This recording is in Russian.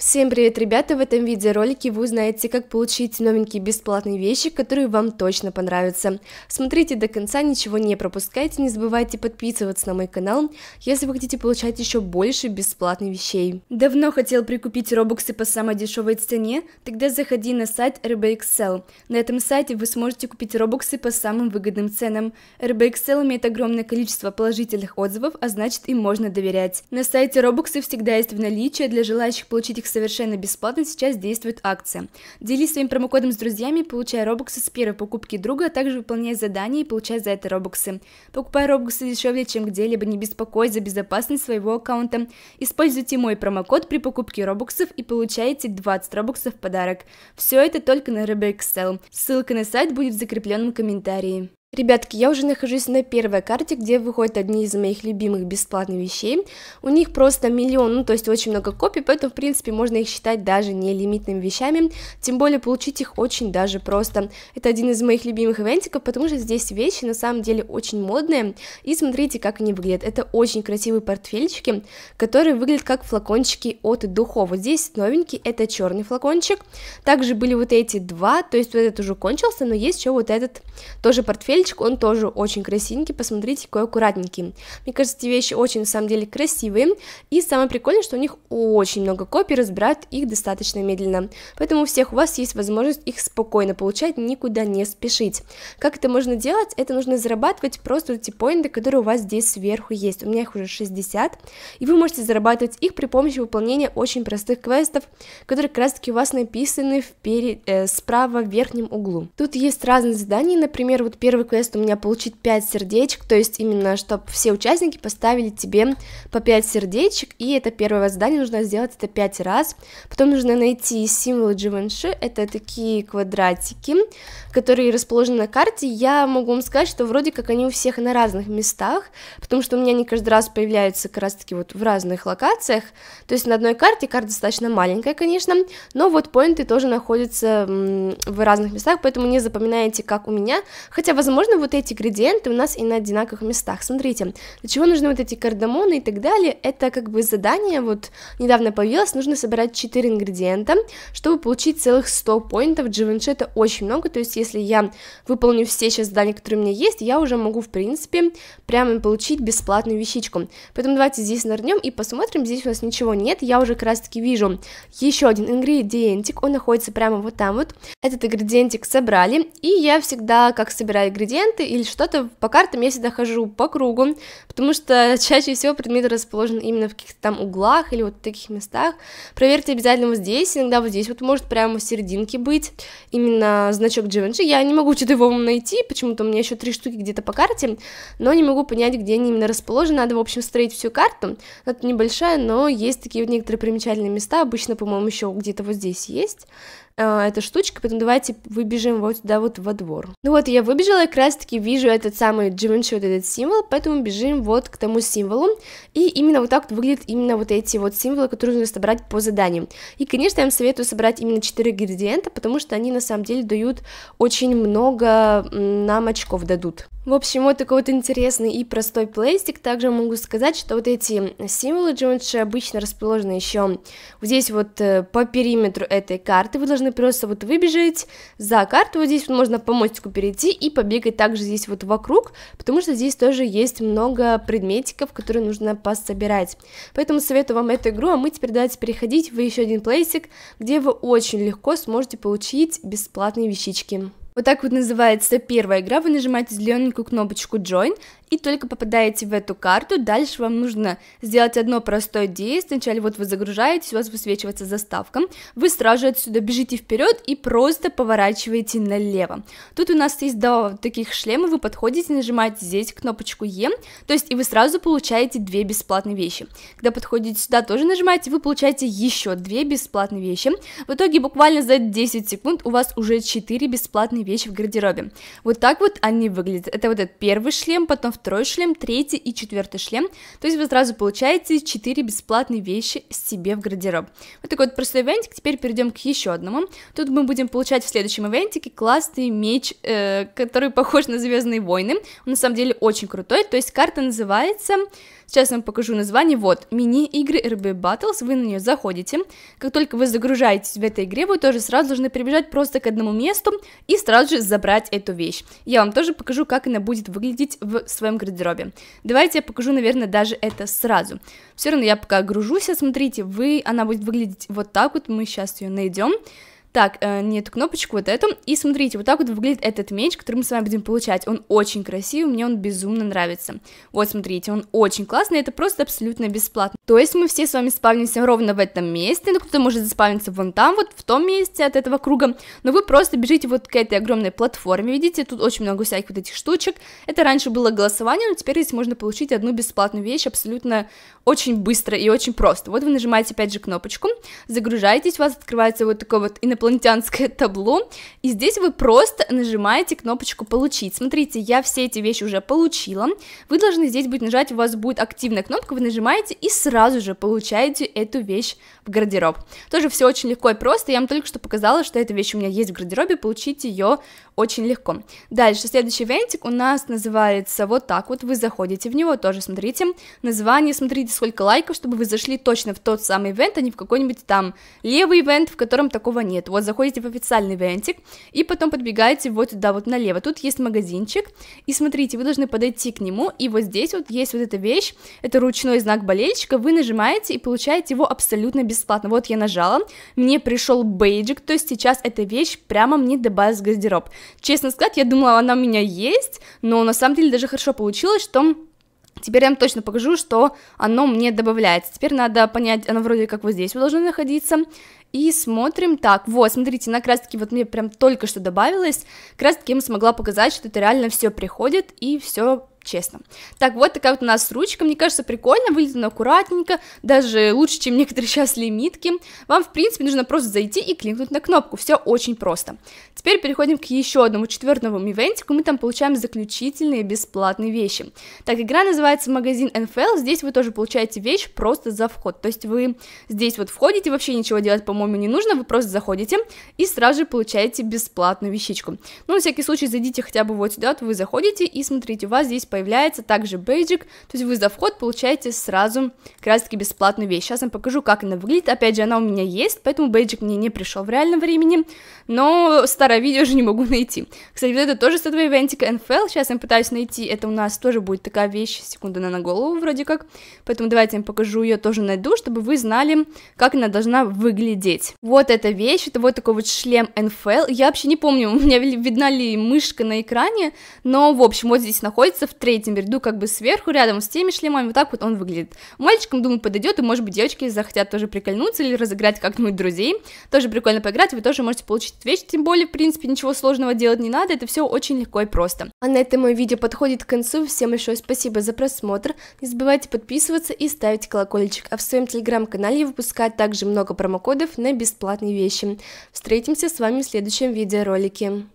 Всем привет, ребята! В этом видеоролике вы узнаете, как получить новенькие бесплатные вещи, которые вам точно понравятся. Смотрите до конца, ничего не пропускайте, не забывайте подписываться на мой канал, если вы хотите получать еще больше бесплатных вещей. Давно хотел прикупить робоксы по самой дешевой цене? Тогда заходи на сайт RBXL. На этом сайте вы сможете купить робоксы по самым выгодным ценам. RBXL имеет огромное количество положительных отзывов, а значит им можно доверять. На сайте робоксы всегда есть в наличии а для желающих получить их совершенно бесплатно сейчас действует акция. Делись своим промокодом с друзьями, получая робоксы с первой покупки друга, а также выполняя задания и получая за это робоксы. Покупай робоксы дешевле, чем где-либо, не беспокойся за безопасность своего аккаунта. Используйте мой промокод при покупке робоксов и получаете 20 робоксов в подарок. Все это только на RBXL. Ссылка на сайт будет в закрепленном комментарии. Ребятки, я уже нахожусь на первой карте, где выходят одни из моих любимых бесплатных вещей. У них просто миллион, ну то есть очень много копий, поэтому в принципе можно их считать даже не лимитными вещами, тем более получить их очень даже просто. Это один из моих любимых ивентиков, потому что здесь вещи на самом деле очень модные, и смотрите, как они выглядят. Это очень красивые портфельчики, которые выглядят как флакончики от духов. Вот здесь новенький, это черный флакончик. Также были вот эти два, то есть вот этот уже кончился, но есть еще вот этот тоже портфель, портфельчик, он тоже очень красивенький, посмотрите, какой аккуратненький. Мне кажется, эти вещи очень, на самом деле, красивые, и самое прикольное, что у них очень много копий, разбирают их достаточно медленно, поэтому у всех у вас есть возможность их спокойно получать, никуда не спешить. Как это можно делать? Это нужно зарабатывать просто эти поинты, которые у вас здесь сверху есть, у меня их уже 60, и вы можете зарабатывать их при помощи выполнения очень простых квестов, которые как раз таки у вас написаны в э, справа в верхнем углу. Тут есть разные задания, например, вот первый реквест у меня получить 5 сердечек, то есть именно, чтобы все участники поставили тебе по 5 сердечек, и это первое задание нужно сделать это 5 раз. Потом нужно найти символы Givenchy, это такие квадратики, которые расположены на карте. Я могу вам сказать, что вроде как они у всех на разных местах, потому что у меня они каждый раз появляются как раз-таки вот в разных локациях, то есть на одной карте, карта достаточно маленькая, конечно, но вот поинты тоже находятся в разных местах, поэтому не запоминайте, как у меня, хотя, возможно, можно вот эти градиенты у нас и на одинаковых местах. Смотрите, для чего нужны вот эти кардамоны и так далее? Это как бы задание, вот недавно появилось, нужно собирать 4 ингредиента, чтобы получить целых 100 поинтов. Givenchy это очень много, то есть если я выполню все сейчас задания, которые у меня есть, я уже могу, в принципе, прямо получить бесплатную вещичку. Поэтому давайте здесь нырнем и посмотрим, здесь у нас ничего нет, я уже как раз таки вижу еще один ингредиентик, он находится прямо вот там вот. Этот ингредиентик собрали, и я всегда, как собираю ингредиенты, ингредиенты или что-то по картам я всегда хожу по кругу, потому что чаще всего предметы расположены именно в каких-то там углах или вот в таких местах. Проверьте обязательно вот здесь, иногда вот здесь вот может прямо в серединке быть именно значок Givenchy. Я не могу что-то его найти, почему-то у меня еще три штуки где-то по карте, но не могу понять, где они именно расположены. Надо, в общем, строить всю карту. Ну, это небольшая, но есть такие вот некоторые примечательные места. Обычно, по-моему, еще где-то вот здесь есть. А, эта штучка, поэтому давайте выбежим вот сюда вот во двор. Ну вот, я выбежала, и как раз таки вижу этот самый Givenchy, вот этот символ, поэтому бежим вот к тому символу, и именно вот так вот выглядят именно вот эти вот символы, которые нужно собрать по заданию. И, конечно, я вам советую собрать именно 4 градиента, потому что они на самом деле дают очень много нам очков дадут. В общем, вот такой вот интересный и простой пластик. Также могу сказать, что вот эти символы Джонша обычно расположены еще вот здесь вот э, по периметру этой карты. Вы должны просто вот выбежать за карту, вот здесь вот можно по мостику перейти и побегать также здесь вот вокруг, потому что здесь тоже есть много предметиков, которые нужно пособирать. Поэтому советую вам эту игру, а мы теперь давайте переходить в еще один плейсик, где вы очень легко сможете получить бесплатные вещички. Вот так вот называется первая игра. Вы нажимаете зелененькую кнопочку Join, и только попадаете в эту карту, дальше вам нужно сделать одно простое действие, вначале вот вы загружаетесь, у вас высвечивается заставка, вы сразу же отсюда бежите вперед и просто поворачиваете налево. Тут у нас есть два таких шлема, вы подходите, нажимаете здесь кнопочку Е, то есть и вы сразу получаете две бесплатные вещи. Когда подходите сюда, тоже нажимаете, вы получаете еще две бесплатные вещи. В итоге буквально за 10 секунд у вас уже 4 бесплатные вещи в гардеробе. Вот так вот они выглядят. Это вот этот первый шлем, потом в второй шлем, третий и четвертый шлем. То есть вы сразу получаете 4 бесплатные вещи себе в гардероб. Вот такой вот простой ивентик. Теперь перейдем к еще одному. Тут мы будем получать в следующем ивентике классный меч, э, который похож на Звездные войны. Он на самом деле очень крутой. То есть карта называется... Сейчас я вам покажу название. Вот, мини-игры RB Battles, вы на нее заходите. Как только вы загружаетесь в этой игре, вы тоже сразу должны прибежать просто к одному месту и сразу же забрать эту вещь. Я вам тоже покажу, как она будет выглядеть в своем гардеробе. Давайте я покажу, наверное, даже это сразу. Все равно я пока гружусь, смотрите, вы, она будет выглядеть вот так вот, мы сейчас ее найдем. Так, э, не эту кнопочку, вот эту. И смотрите, вот так вот выглядит этот меч, который мы с вами будем получать. Он очень красивый, мне он безумно нравится. Вот, смотрите, он очень классный, это просто абсолютно бесплатно. То есть мы все с вами спавнимся ровно в этом месте, но кто-то может заспавниться вон там, вот в том месте от этого круга, но вы просто бежите вот к этой огромной платформе, видите, тут очень много всяких вот этих штучек. Это раньше было голосование, но теперь здесь можно получить одну бесплатную вещь абсолютно очень быстро и очень просто. Вот вы нажимаете опять же кнопочку, загружаетесь, у вас открывается вот такой вот инопланетный инопланетянское табло, и здесь вы просто нажимаете кнопочку «Получить». Смотрите, я все эти вещи уже получила, вы должны здесь будет нажать, у вас будет активная кнопка, вы нажимаете и сразу же получаете эту вещь гардероб. Тоже все очень легко и просто, я вам только что показала, что эта вещь у меня есть в гардеробе, получить ее очень легко. Дальше, следующий вентик у нас называется вот так вот, вы заходите в него, тоже смотрите, название, смотрите, сколько лайков, чтобы вы зашли точно в тот самый ивент, а не в какой-нибудь там левый ивент, в котором такого нет. Вот заходите в официальный вентик и потом подбегаете вот туда вот налево. Тут есть магазинчик, и смотрите, вы должны подойти к нему, и вот здесь вот есть вот эта вещь, это ручной знак болельщика, вы нажимаете и получаете его абсолютно бесплатно бесплатно. Вот я нажала, мне пришел бейджик, то есть сейчас эта вещь прямо мне добавилась в гардероб. Честно сказать, я думала, она у меня есть, но на самом деле даже хорошо получилось, что Теперь я вам точно покажу, что оно мне добавляется. Теперь надо понять, оно вроде как вот здесь вот должно находиться. И смотрим, так, вот, смотрите, на раз вот мне прям только что добавилось, как раз я смогла показать, что это реально все приходит и все честно. Так, вот такая вот у нас ручка, мне кажется, прикольно, выглядит она аккуратненько, даже лучше, чем некоторые сейчас лимитки. Вам, в принципе, нужно просто зайти и кликнуть на кнопку, все очень просто. Теперь переходим к еще одному четвертому ивентику, мы там получаем заключительные бесплатные вещи. Так, игра называется «Магазин NFL», здесь вы тоже получаете вещь просто за вход, то есть вы здесь вот входите, вообще ничего делать, по-моему, не нужно, вы просто заходите и сразу же получаете бесплатную вещичку. Ну, на всякий случай, зайдите хотя бы вот сюда, вот вы заходите и смотрите, у вас здесь появляется появляется также бейджик, то есть вы за вход получаете сразу как раз таки бесплатную вещь. Сейчас я вам покажу, как она выглядит, опять же, она у меня есть, поэтому бейджик мне не пришел в реальном времени, но старое видео уже не могу найти. Кстати, вот это тоже с этого ивентика NFL, сейчас я пытаюсь найти, это у нас тоже будет такая вещь, секунду, она на голову вроде как, поэтому давайте я вам покажу, ее тоже найду, чтобы вы знали, как она должна выглядеть. Вот эта вещь, это вот такой вот шлем NFL, я вообще не помню, у меня видна ли мышка на экране, но, в общем, вот здесь находится в третьем ряду, как бы сверху, рядом с теми шлемами, вот так вот он выглядит. Мальчикам, думаю, подойдет, и, может быть, девочки захотят тоже прикольнуться или разыграть как-нибудь друзей. Тоже прикольно поиграть, вы тоже можете получить вещь, тем более, в принципе, ничего сложного делать не надо, это все очень легко и просто. А на этом мое видео подходит к концу, всем большое спасибо за просмотр, не забывайте подписываться и ставить колокольчик, а в своем телеграм-канале я выпускаю также много промокодов на бесплатные вещи. Встретимся с вами в следующем видеоролике.